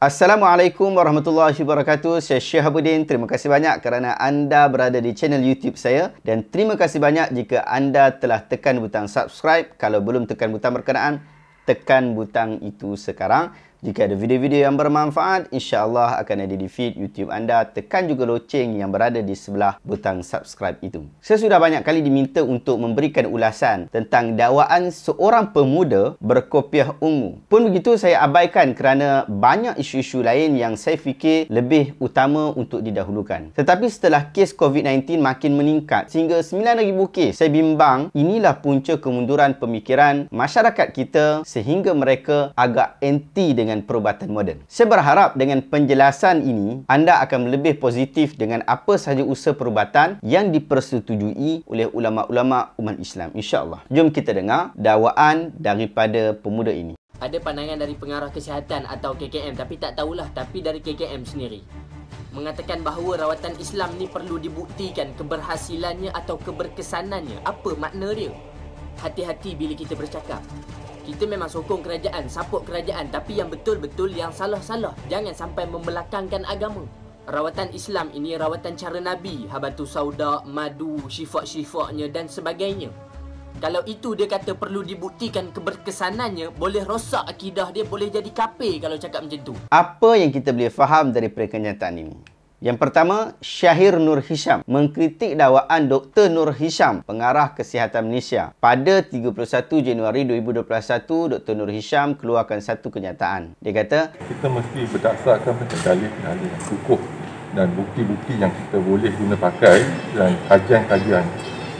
Assalamualaikum warahmatullahi wabarakatuh. Saya Syekh Abudin. Terima kasih banyak kerana anda berada di channel YouTube saya dan terima kasih banyak jika anda telah tekan butang subscribe. Kalau belum tekan butang berkenaan, tekan butang itu sekarang jika ada video-video yang bermanfaat, insyaAllah akan ada di feed YouTube anda. Tekan juga loceng yang berada di sebelah butang subscribe itu. Saya sudah banyak kali diminta untuk memberikan ulasan tentang dakwaan seorang pemuda berkopiah ungu. Pun begitu, saya abaikan kerana banyak isu-isu lain yang saya fikir lebih utama untuk didahulukan. Tetapi setelah kes COVID-19 makin meningkat sehingga 9,000 kes, saya bimbang inilah punca kemunduran pemikiran masyarakat kita sehingga mereka agak anti dengan dengan perubatan moden. Saya berharap dengan penjelasan ini, anda akan lebih positif dengan apa sahaja usaha perubatan yang dipersetujui oleh ulama-ulama umat Islam. InsyaAllah. Jom kita dengar dakwaan daripada pemuda ini. Ada pandangan dari pengarah kesihatan atau KKM tapi tak tahulah tapi dari KKM sendiri mengatakan bahawa rawatan Islam ni perlu dibuktikan keberhasilannya atau keberkesanannya apa makna dia hati-hati bila kita bercakap kita memang sokong kerajaan, support kerajaan tapi yang betul-betul yang salah-salah. Jangan sampai membelakangkan agama. Rawatan Islam ini rawatan cara Nabi, habatu sauda, madu, syifa-syifanya dan sebagainya. Kalau itu dia kata perlu dibuktikan keberkesanannya, boleh rosak akidah dia, boleh jadi kafir kalau cakap macam tu. Apa yang kita boleh faham dari perkenyataan ini? Yang pertama, Syahir Nur Hisham mengkritik dakwaan Dr. Nur Hisham, pengarah kesihatan Malaysia. Pada 31 Januari 2021, Dr. Nur Hisham keluarkan satu kenyataan. Dia kata, Kita mesti berdasarkan pencari dalil yang cukup dan bukti-bukti yang kita boleh guna pakai dan kajian-kajian.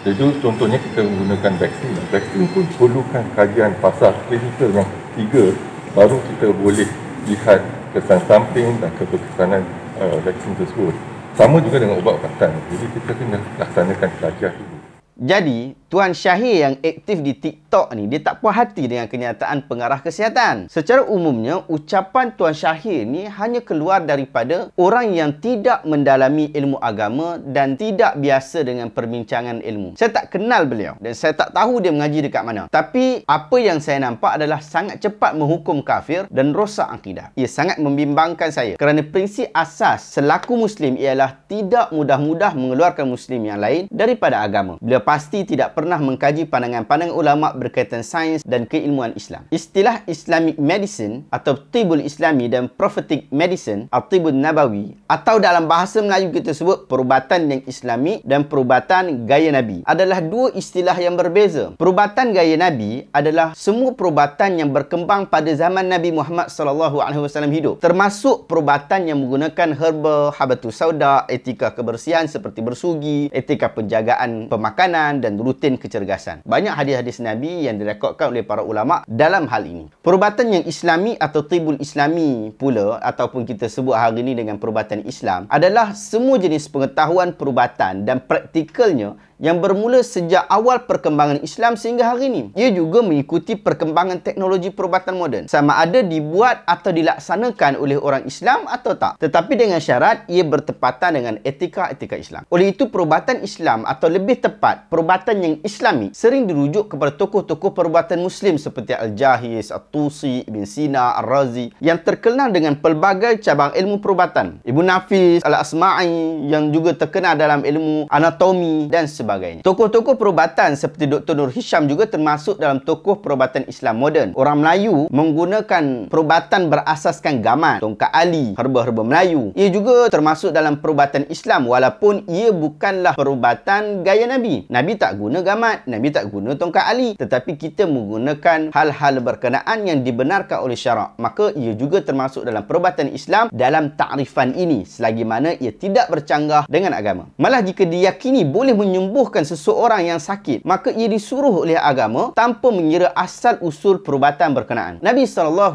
Jadi contohnya kita menggunakan vaksin. Vaksin pun perlukan kajian pasal klinikal yang tiga baru kita boleh lihat kesan samping dan keberkesanan uh, vaksin tersebut. Sama juga dengan ubat-ubatan. Jadi kita kena laksanakan pelajar dulu. Jadi, Tuan Syahir yang aktif di TikTok ni dia tak puas hati dengan kenyataan pengarah kesihatan. Secara umumnya ucapan Tuan Syahir ni hanya keluar daripada orang yang tidak mendalami ilmu agama dan tidak biasa dengan perbincangan ilmu. Saya tak kenal beliau dan saya tak tahu dia mengaji dekat mana. Tapi apa yang saya nampak adalah sangat cepat menghukum kafir dan rosak akidah. Ia sangat membimbangkan saya kerana prinsip asas selaku muslim ialah tidak mudah-mudah mengeluarkan muslim yang lain daripada agama. Beliau pasti tidak pernah mengkaji pandangan-pandangan ulama berkaitan sains dan keilmuan Islam. Istilah Islamic Medicine atau Tibul Islami dan Prophetic Medicine atau Tibul Nabawi atau dalam bahasa Melayu kita sebut perubatan yang Islami dan perubatan gaya Nabi adalah dua istilah yang berbeza. Perubatan gaya Nabi adalah semua perubatan yang berkembang pada zaman Nabi Muhammad SAW hidup. Termasuk perubatan yang menggunakan herba, habatus sauda, etika kebersihan seperti bersugi, etika penjagaan pemakanan dan rutin mungkin kecergasan. Banyak hadis-hadis Nabi yang direkodkan oleh para ulama dalam hal ini. Perubatan yang Islami atau Tibul Islami pula ataupun kita sebut hari ini dengan perubatan Islam adalah semua jenis pengetahuan perubatan dan praktikalnya yang bermula sejak awal perkembangan Islam sehingga hari ini. Ia juga mengikuti perkembangan teknologi perubatan moden. Sama ada dibuat atau dilaksanakan oleh orang Islam atau tak. Tetapi dengan syarat ia bertepatan dengan etika-etika Islam. Oleh itu perubatan Islam atau lebih tepat perubatan yang Islami sering dirujuk kepada tokoh-tokoh perbuatan Muslim seperti Al-Jahiz, Al-Tusi, Ibn Sina, Al-Razi yang terkenal dengan pelbagai cabang ilmu perubatan. Ibn Nafis, Al-Asma'i yang juga terkenal dalam ilmu anatomi dan sebagainya. Tokoh-tokoh perubatan seperti Dr. Nur Hisham juga termasuk dalam tokoh perubatan Islam moden. Orang Melayu menggunakan perubatan berasaskan gaman, tongkat ali, herba-herba Melayu. Ia juga termasuk dalam perubatan Islam walaupun ia bukanlah perubatan gaya Nabi. Nabi tak guna gaman agamat, Nabi tak guna tongkat Ali. Tetapi kita menggunakan hal-hal berkenaan yang dibenarkan oleh syarak. Maka ia juga termasuk dalam perubatan Islam dalam ta'rifan ini selagi mana ia tidak bercanggah dengan agama. Malah jika diyakini boleh menyembuhkan seseorang yang sakit, maka ia disuruh oleh agama tanpa mengira asal usul perubatan berkenaan. Nabi SAW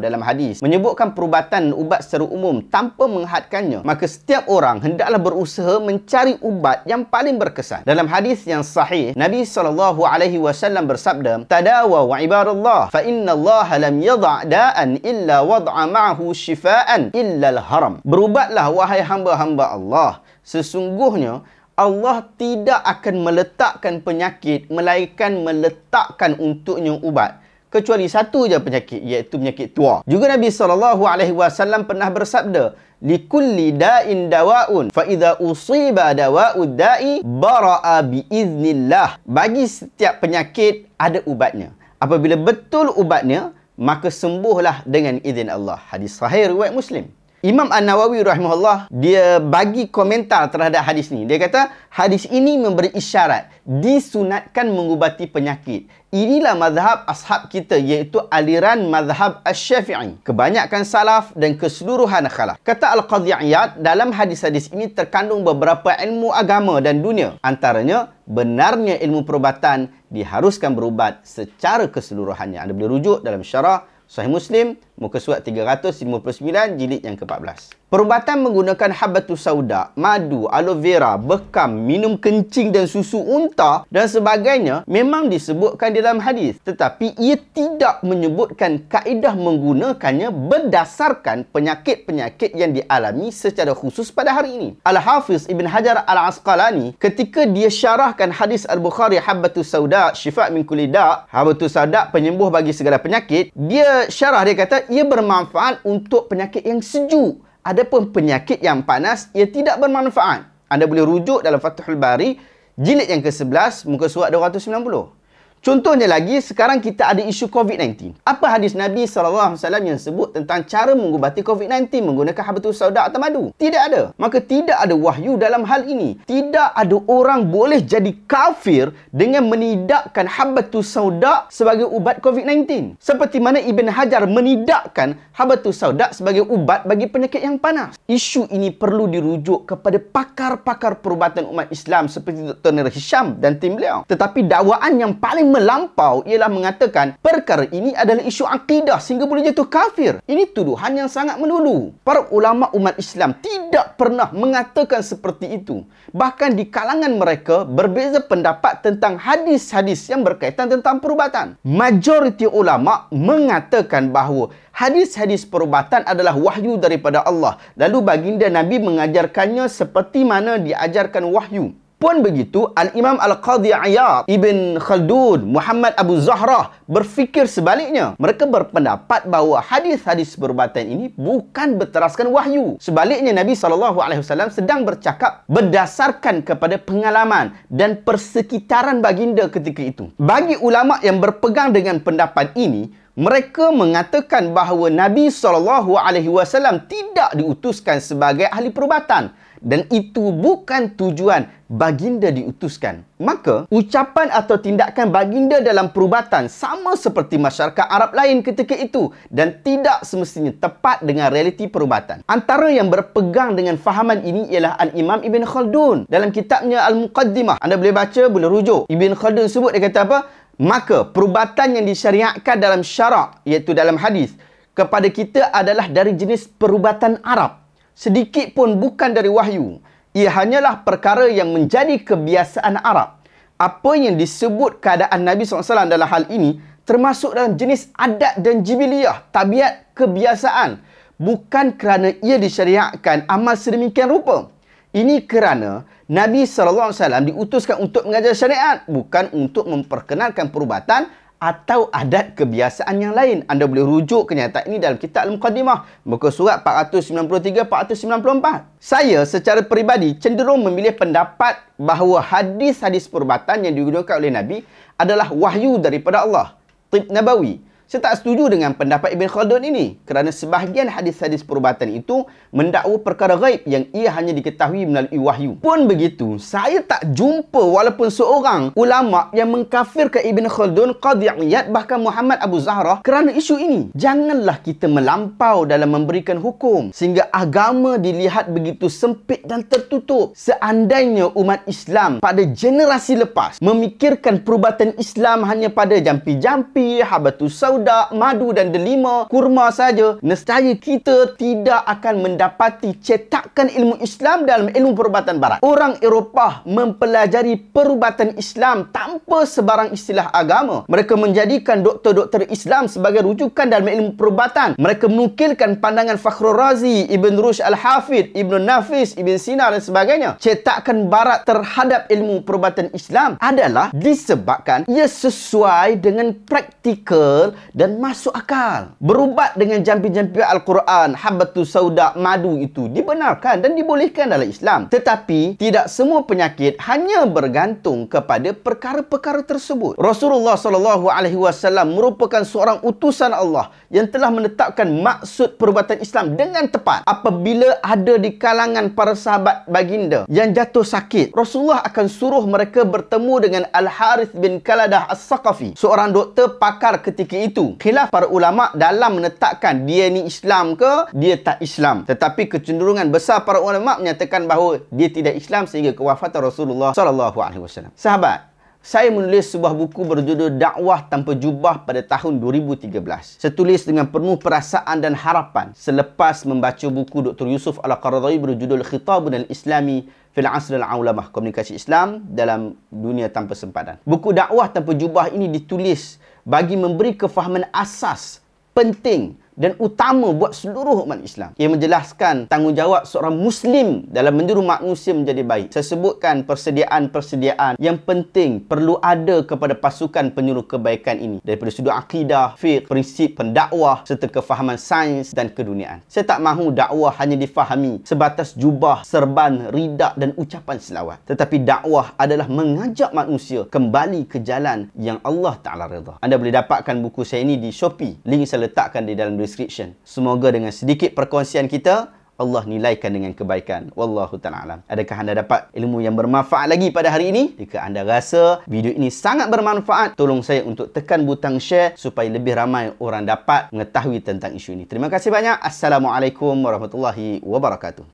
dalam hadis menyebutkan perubatan ubat secara umum tanpa menghadkannya. Maka setiap orang hendaklah berusaha mencari ubat yang paling berkesan. Dalam hadis yang sahih Nabi sallallahu alaihi wasallam bersabda tadawa wa ibarallah fa inna Allah lam yadha da'an illa wad'a ma'ahu shifaan illa al-haram berubatlah wahai hamba-hamba Allah sesungguhnya Allah tidak akan meletakkan penyakit melainkan meletakkan untuknya ubat kecuali satu je penyakit iaitu penyakit tua. Juga Nabi sallallahu alaihi wasallam pernah bersabda, li kulli da'in dawa'un fa idza usiba dawa'u da'i bara'a bi idznillah. Bagi setiap penyakit ada ubatnya. Apabila betul ubatnya, maka sembuhlah dengan izin Allah. Hadis sahih riwayat Muslim. Imam An-Nawawi rahimahullah dia bagi komentar terhadap hadis ni. Dia kata hadis ini memberi isyarat disunatkan mengubati penyakit. Inilah mazhab ashab kita iaitu aliran mazhab Asy-Syafi'i. Kebanyakan salaf dan keseluruhan khalaf. Kata Al-Qadhi Iyad dalam hadis-hadis ini terkandung beberapa ilmu agama dan dunia. Antaranya benarnya ilmu perubatan diharuskan berubat secara keseluruhannya. Anda boleh rujuk dalam syarah Sahih Muslim muka surat 359 jilid yang ke-14. Perubatan menggunakan habatu sauda, madu, aloe vera, bekam, minum kencing dan susu unta dan sebagainya memang disebutkan dalam hadis tetapi ia tidak menyebutkan kaedah menggunakannya berdasarkan penyakit-penyakit yang dialami secara khusus pada hari ini. Al-Hafiz Ibn Hajar Al-Asqalani ketika dia syarahkan hadis Al-Bukhari habatu sauda syifa min kulli da, sauda penyembuh bagi segala penyakit, dia syarah dia kata ia bermanfaat untuk penyakit yang sejuk. Adapun penyakit yang panas, ia tidak bermanfaat. Anda boleh rujuk dalam Fathul Bari, jilid yang ke-11, muka surat 290. Contohnya lagi, sekarang kita ada isu COVID-19. Apa hadis Nabi SAW yang sebut tentang cara mengubati COVID-19 menggunakan habatus saudak atau madu? Tidak ada. Maka tidak ada wahyu dalam hal ini. Tidak ada orang boleh jadi kafir dengan menidakkan habatus saudak sebagai ubat COVID-19. Seperti mana Ibn Hajar menidakkan habatus saudak sebagai ubat bagi penyakit yang panas. Isu ini perlu dirujuk kepada pakar-pakar perubatan umat Islam seperti Dr. Nur Hisham dan tim beliau. Tetapi dakwaan yang paling melampau ialah mengatakan perkara ini adalah isu akidah sehingga boleh jatuh kafir. Ini tuduhan yang sangat melulu. Para ulama umat Islam tidak pernah mengatakan seperti itu. Bahkan di kalangan mereka berbeza pendapat tentang hadis-hadis yang berkaitan tentang perubatan. Majoriti ulama mengatakan bahawa hadis-hadis perubatan adalah wahyu daripada Allah. Lalu baginda Nabi mengajarkannya seperti mana diajarkan wahyu. Pun begitu, Al-Imam Al-Qadhi Ayyad Ibn Khaldun Muhammad Abu Zahrah berfikir sebaliknya. Mereka berpendapat bahawa hadis-hadis perubatan ini bukan berteraskan wahyu. Sebaliknya Nabi SAW sedang bercakap berdasarkan kepada pengalaman dan persekitaran baginda ketika itu. Bagi ulama yang berpegang dengan pendapat ini, mereka mengatakan bahawa Nabi SAW tidak diutuskan sebagai ahli perubatan dan itu bukan tujuan baginda diutuskan. Maka, ucapan atau tindakan baginda dalam perubatan sama seperti masyarakat Arab lain ketika itu dan tidak semestinya tepat dengan realiti perubatan. Antara yang berpegang dengan fahaman ini ialah Al-Imam Ibn Khaldun. Dalam kitabnya Al-Muqaddimah, anda boleh baca, boleh rujuk. Ibn Khaldun sebut, dia kata apa? Maka, perubatan yang disyariatkan dalam syarak, iaitu dalam hadis, kepada kita adalah dari jenis perubatan Arab sedikit pun bukan dari wahyu. Ia hanyalah perkara yang menjadi kebiasaan Arab. Apa yang disebut keadaan Nabi SAW dalam hal ini termasuk dalam jenis adat dan jibiliyah, tabiat kebiasaan. Bukan kerana ia disyariatkan amal sedemikian rupa. Ini kerana Nabi SAW diutuskan untuk mengajar syariat, bukan untuk memperkenalkan perubatan atau adat kebiasaan yang lain. Anda boleh rujuk kenyataan ini dalam kitab Al-Muqaddimah. Muka surat 493-494. Saya secara peribadi cenderung memilih pendapat bahawa hadis-hadis perubatan yang digunakan oleh Nabi adalah wahyu daripada Allah. Tip Nabawi. Saya tak setuju dengan pendapat Ibn Khaldun ini kerana sebahagian hadis-hadis perubatan itu mendakwa perkara gaib yang ia hanya diketahui melalui wahyu. Pun begitu, saya tak jumpa walaupun seorang ulama yang mengkafirkan Ibn Khaldun, Qadhi Iyad bahkan Muhammad Abu Zahra kerana isu ini. Janganlah kita melampau dalam memberikan hukum sehingga agama dilihat begitu sempit dan tertutup. Seandainya umat Islam pada generasi lepas memikirkan perubatan Islam hanya pada jampi-jampi, habatus saud sudak, madu dan delima, kurma saja, nescaya kita tidak akan mendapati cetakan ilmu Islam dalam ilmu perubatan barat. Orang Eropah mempelajari perubatan Islam tanpa sebarang istilah agama. Mereka menjadikan doktor-doktor Islam sebagai rujukan dalam ilmu perubatan. Mereka menukilkan pandangan Fakhrul Razi, Ibn Rushd Al-Hafidh, Ibn Nafis, Ibn Sina dan sebagainya. Cetakan barat terhadap ilmu perubatan Islam adalah disebabkan ia sesuai dengan praktikal dan masuk akal. Berubat dengan jampi-jampi Al-Quran, habatu sauda, madu itu dibenarkan dan dibolehkan dalam Islam. Tetapi, tidak semua penyakit hanya bergantung kepada perkara-perkara tersebut. Rasulullah sallallahu alaihi wasallam merupakan seorang utusan Allah yang telah menetapkan maksud perubatan Islam dengan tepat. Apabila ada di kalangan para sahabat baginda yang jatuh sakit, Rasulullah akan suruh mereka bertemu dengan Al-Harith bin Kaladah As-Saqafi, seorang doktor pakar ketika itu itu khilaf para ulama dalam menetapkan dia ni Islam ke dia tak Islam tetapi kecenderungan besar para ulama menyatakan bahawa dia tidak Islam sehingga kewafatan Rasulullah sallallahu alaihi wasallam sahabat saya menulis sebuah buku berjudul Dakwah Tanpa Jubah pada tahun 2013. Setulis dengan penuh perasaan dan harapan selepas membaca buku Dr. Yusuf Al-Qaradawi berjudul Khitabun Al-Islami fil asr al aulamah komunikasi Islam dalam dunia tanpa sempadan. Buku dakwah tanpa jubah ini ditulis bagi memberi kefahaman asas penting dan utama buat seluruh umat Islam. Ia menjelaskan tanggungjawab seorang Muslim dalam menjuru manusia menjadi baik. Saya sebutkan persediaan-persediaan yang penting perlu ada kepada pasukan penyuruh kebaikan ini. Daripada sudut akidah, fiqh, prinsip pendakwah serta kefahaman sains dan keduniaan. Saya tak mahu dakwah hanya difahami sebatas jubah, serban, ridak dan ucapan selawat. Tetapi dakwah adalah mengajak manusia kembali ke jalan yang Allah Ta'ala redha. Anda boleh dapatkan buku saya ini di Shopee. Link saya letakkan di dalam description. Semoga dengan sedikit perkongsian kita, Allah nilaikan dengan kebaikan. Wallahu ta'ala. Adakah anda dapat ilmu yang bermanfaat lagi pada hari ini? Jika anda rasa video ini sangat bermanfaat, tolong saya untuk tekan butang share supaya lebih ramai orang dapat mengetahui tentang isu ini. Terima kasih banyak. Assalamualaikum warahmatullahi wabarakatuh.